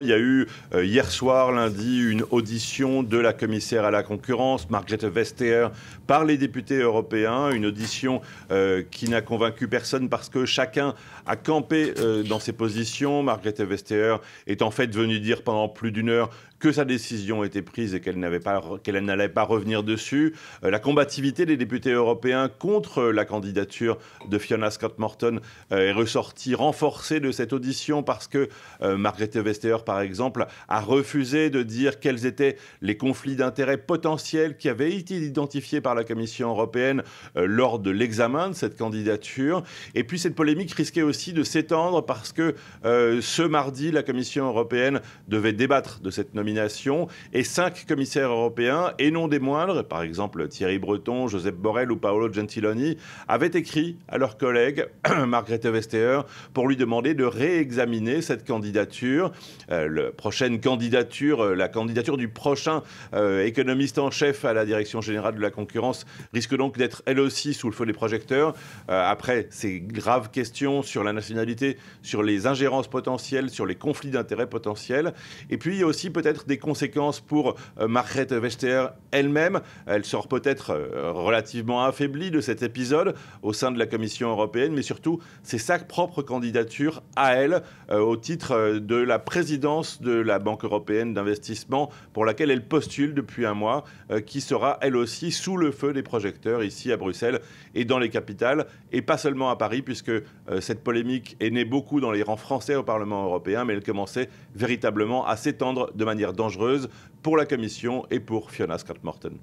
Il y a eu euh, hier soir, lundi, une audition de la commissaire à la concurrence, Margrethe Vestager, par les députés européens. Une audition euh, qui n'a convaincu personne parce que chacun a campé euh, dans ses positions. Margrethe Vestager est en fait venue dire pendant plus d'une heure que sa décision était prise et qu'elle n'allait pas, n'allait pas, revenir dessus. la combativité des députés européens contre la candidature de Fiona Scott-Morton est ressortie renforcée de cette audition parce que Margrethe Vestager par exemple, a refusé de dire quels étaient les conflits d'intérêts potentiels qui avaient été identifiés par la Commission européenne euh, lors de l'examen de cette candidature. Et puis cette polémique risquait aussi de s'étendre parce que euh, ce mardi, la Commission européenne devait débattre de cette nomination et cinq commissaires européens, et non des moindres, par exemple Thierry Breton, Joseph Borrell ou Paolo Gentiloni, avaient écrit à leur collègue Margrethe Vestager pour lui demander de réexaminer cette candidature. Euh, la prochaine candidature, euh, la candidature du prochain euh, économiste en chef à la direction générale de la concurrence risque donc d'être elle aussi sous le feu des projecteurs. Euh, après ces graves questions sur la nationalité, sur les ingérences potentielles, sur les conflits d'intérêts potentiels. Et puis il y a aussi peut-être des conséquences pour Margrethe Vestager elle-même. Elle sort peut-être relativement affaiblie de cet épisode au sein de la Commission européenne, mais surtout c'est sa propre candidature à elle au titre de la présidence de la Banque européenne d'investissement pour laquelle elle postule depuis un mois, euh, qui sera elle aussi sous le feu des projecteurs ici à Bruxelles et dans les capitales, et pas seulement à Paris, puisque euh, cette polémique est née beaucoup dans les rangs français au Parlement européen, mais elle commençait véritablement à s'étendre de manière dangereuse pour la Commission et pour Fiona Scott-Morton.